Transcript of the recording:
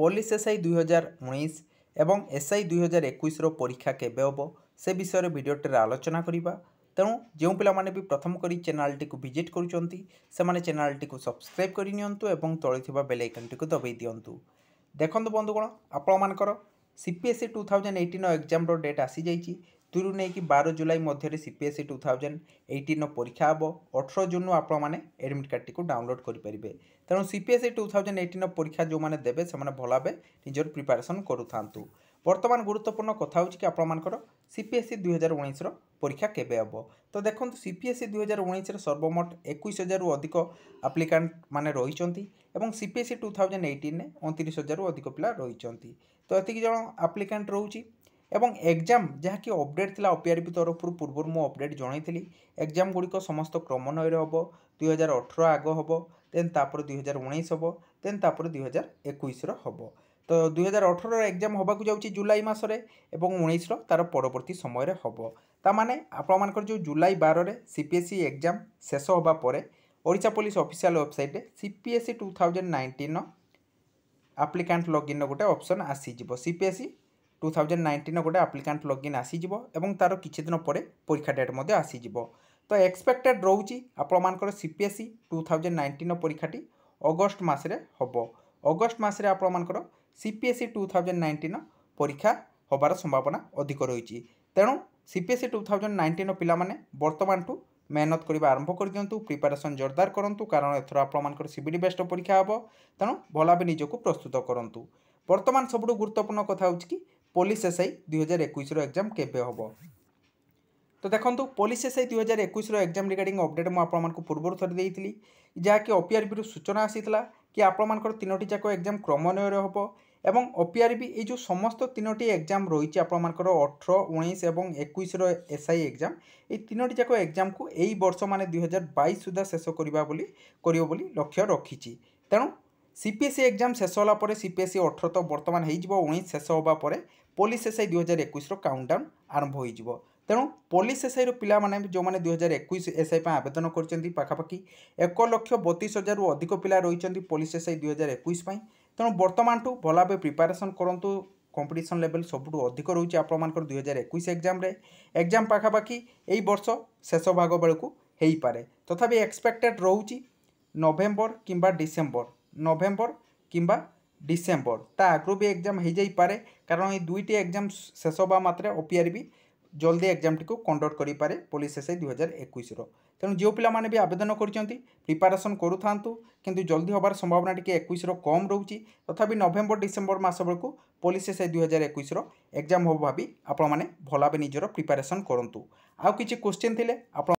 police SI ଦୁଇ ହଜାର ଉଣେଇଶ ଏବଂ ଏସ୍ଆଇ ଦୁଇ ହଜାର ଏକୋଇଶର ପରୀକ୍ଷା କେବେ ହେବ ସେ ବିଷୟରେ ଭିଡ଼ିଓଟିରେ ଆଲୋଚନା କରିବା ତେଣୁ ଯେଉଁ ପିଲାମାନେ ବି ପ୍ରଥମ କରି ଚ୍ୟାନେଲ୍ଟିକୁ ଭିଜିଟ୍ କରୁଛନ୍ତି ସେମାନେ ଚ୍ୟାନେଲ୍ଟିକୁ ସବସ୍କ୍ରାଇବ୍ କରିନିଅନ୍ତୁ ଏବଂ ତଳେ ଥିବା ବେଲ୍ ଆଇକନ୍ଟିକୁ ଦବାଇ ଦିଅନ୍ତୁ ଦେଖନ୍ତୁ ବନ୍ଧୁଗଣ ଆପଣମାନଙ୍କର ସିପିଏସ୍ସି ଟୁ ଥାଉଜେଣ୍ଡ ଏଇଟିନ୍ର ଏକ୍ଜାମ୍ର ଡେଟ୍ ଆସିଯାଇଛି ଦୁଇରୁ ନେଇକି ବାର ଜୁଲାଇ ମଧ୍ୟରେ C P S C two thousand ଏଇଟିନ୍ର ପରୀକ୍ଷା ହେବ ଅଠର ଜୁନ୍ରୁ ଆପଣମାନେ ଆଡ଼ମିଟ୍ କାର୍ଡ଼ଟିକୁ ଡାଉନଲୋଡ଼୍ କରିପାରିବେ ତେଣୁ C P S C two thousand ଏଇଟିନ୍ର ପରୀକ୍ଷା ଯେଉଁମାନେ ଦେବେ ସେମାନେ ଭଲ ଭାବେ ନିଜର ପ୍ରିପାରେସନ୍ କରୁଥାନ୍ତୁ ବର୍ତ୍ତମାନ ଗୁରୁତ୍ୱପୂର୍ଣ୍ଣ କଥା ହେଉଛି କି ଆପଣମାନଙ୍କର ସି ପି ଏସ୍ ସି ଦୁଇହଜାର ଉଣେଇଶର ପରୀକ୍ଷା କେବେ ହେବ ତ ଦେଖନ୍ତୁ ସି ପି ଏସ୍ ସି ଦୁଇହଜାର ଉଣେଇଶରେ ସର୍ବମୋଟ ଏକୋଇଶ ହଜାରରୁ ଅଧିକ ଆପ୍ଲିକାଣ୍ଟ ମାନେ ରହିଛନ୍ତି ଏବଂ C P S C two thousand ଏଇଟିନ୍ରେ ଅଣତିରିଶ ହଜାରରୁ ଅଧିକ ପିଲା ରହିଛନ୍ତି ତ ଏତିକି ଜଣ ଆପ୍ଲିକାଣ୍ଟ ରହୁଛି এবং ଏକ୍ଜାମ୍ ଯାହାକି ଅପଡ଼େଟ୍ ଥିଲା ଓ ପି ଆର୍ ବି ତରଫରୁ ପୂର୍ବରୁ ମୁଁ ଅପଡ଼େଟ୍ ଜଣାଇଥିଲି ଏକ୍ଜାମ୍ ଗୁଡ଼ିକ ସମସ୍ତ କ୍ରମନ୍ୱୟରେ ହେବ ଦୁଇହଜାର ଅଠର ଆଗ ହେବ ଦେନ୍ ତାପରେ ଦୁଇହଜାର ଉଣେଇଶ ହେବ ଦେନ୍ ତାପରେ ଦୁଇହଜାର ଏକୋଇଶର ହେବ ତ ଦୁଇହଜାର ଅଠରର ଏକ୍ଜାମ୍ ହେବାକୁ ଯାଉଛି ଜୁଲାଇ ମାସରେ ଏବଂ ଉଣେଇଶର ତା'ର ପରବର୍ତ୍ତୀ ସମୟରେ ହେବ ତା'ମାନେ ଆପଣମାନଙ୍କର ଯେଉଁ ଜୁଲାଇ ବାରରେ ସି ପି ଏସ୍ ସି ଏକ୍ଜାମ୍ ଶେଷ ହେବା ପରେ ଓଡ଼ିଶା ପୋଲିସ ଅଫିସିଆଲ୍ ୱେବସାଇଟ୍ରେ C P S C two thousand ନାଇଣ୍ଟିନ୍ର ଆପ୍ଲିକାଣ୍ଟ ଲଗ୍ଇନ୍ର ଗୋଟେ ଅପସନ୍ ଆସିଯିବ C P S C two thousand ନାଇଣ୍ଟିନ୍ର ଗୋଟେ ଆପ୍ଲିକାଣ୍ଟ ଲଗ୍ଇନ୍ ଆସିଯିବ ଏବଂ ତା'ର କିଛି ଦିନ ପରେ ପରୀକ୍ଷା ଡେଟ୍ ମଧ୍ୟ ଆସିଯିବ ତ ଏକ୍ସପେକ୍ଟେଡ୍ ରହୁଛି ଆପଣମାନଙ୍କର C P S C two thousand ନାଇଣ୍ଟିନ୍ର ପରୀକ୍ଷାଟି ଅଗଷ୍ଟ ମାସରେ ହେବ ଅଗଷ୍ଟ ମାସରେ ଆପଣମାନଙ୍କର C P S C two thousand ନାଇଣ୍ଟିନ୍ର ପରୀକ୍ଷା ହେବାର ସମ୍ଭାବନା ଅଧିକ ରହିଛି ତେଣୁ C P S C two thousand ନାଇଣ୍ଟିନ୍ର ପିଲାମାନେ ବର୍ତ୍ତମାନଠୁ মেহনত করা আরম্ভ করে দিও প্রিপারেসন জোরদার করতু কারণ এথর আপনার সিবিডি বেস্ট পরীক্ষা হব তেমন ভালো ভাবে নিজকে প্রস্তুত করতু বর্তমান সবুঠ গুরুত্বপূর্ণ কথা হচ্ছে কি ପୋଲିସ ଏସ୍ଆଇ ଦୁଇ ହଜାର ଏକୋଇଶର ଏକ୍ଜାମ୍ କେବେ ହେବ ତ ଦେଖନ୍ତୁ ପୋଲିସ ଏସ୍ଆଇ ଦୁଇ ହଜାର ଏକୋଇଶର ଏକ୍ଜାମ୍ ରିଗାର୍ଡ଼ିଂ ଅପଡ଼େଟ୍ ମୁଁ ଆପଣମାନଙ୍କୁ ପୂର୍ବରୁ ଥରେ ଦେଇଥିଲି ଯାହାକି ଓପିଆର୍ବିରୁ ସୂଚନା ଆସିଥିଲା କି ଆପଣମାନଙ୍କର ତିନୋଟି ଯାକ ଏକ୍ଜାମ୍ କ୍ରମନ୍ୱୟରେ ହେବ এবং ওপিআরবি এই যে সমস্ত তিনোটি এক্সাম রয়েছে আপনার অঠর উনিশ এবং একুশর এসআই এক্সাম এই তিনোটি যাক এক্সাম এই বর্ষ মানে দুই হাজার বাইশ সুদ্ধা শেষ করা বলে করব বলে লক্ষ্য রকিছি তেমন সিপিএসসি এক্সাম শেষ হলা পরে সিপিএসসি অঠর তো বর্তমান হয়েযিব উনিশ শেষ হওয়া পরে পলিস এসআই দুই হাজার একুশর কাউন্টডাউন আরম্ভ হয়েযিব তেণু পলিস এসআইর পিলাମାନେ ଯେଉଁମାନେ ଦୁଇ ହଜାର ଏକୋଇଶ ଏସ୍ଆଇ ପାଇଁ ଆବେଦନ କରିଛନ୍ତି ପାଖାପାଖି ଏକ ଲକ୍ଷ ବତିଶ ହଜାରରୁ ଅଧିକ ପିଲା ରହିଛନ୍ତି ପୋଲିସ ଏସ୍ଆଇ ଦୁଇ ହଜାର ଏକୋଇଶ ପାଇଁ ତେଣୁ ବର୍ତ୍ତମାନଠୁ ଭଲ ଭାବେ ପ୍ରିପାରେସନ୍ କରନ୍ତୁ କମ୍ପିଟିସନ୍ ଲେଭେଲ୍ ସବୁଠୁ ଅଧିକ ରହୁଛି ଆପଣମାନଙ୍କର ଦୁଇ ହଜାର ଏକୋଇଶ ଏକ୍ଜାମ୍ରେ ଏକ୍ଜାମ୍ ପାଖାପାଖି ଏଇ ବର୍ଷ ଶେଷ ଭାଗ ବେଳକୁ ହୋଇପାରେ ତଥାପି ଏକ୍ସପେକ୍ଟେଡ଼୍ ରହୁଛି ନଭେମ୍ବର କିମ୍ବା ଡିସେମ୍ବର নভেম্বর কিংবা ডিসেম্বর তা আগ্রু বি এক্সাম হয়েযাইপরে কারণ এই দুইটি এক্সাম শেষ হওয়া মাত্রে ওপিআর বি জলদি এক্সামটি কন্ডক্ট করে পুলিশ এসআই দুই হাজার একুশর তেমন যে পিলামানে বি আবেদন করছেন প্রিপারেসন করুথান্তু কিন্তু জলদি হবার সম্ভাবনা টিকি একুশর কম রয়েছে তথাপি নভেম্বর ডিসেম্বর মাস বেড়ে পুলিশ এসআই দুই হাজার একুশর এক্সাম হব ভাবি আপনার ভালো ভাবে নিজের প্রিপারেসন করতু আউ কিছু লে আপনার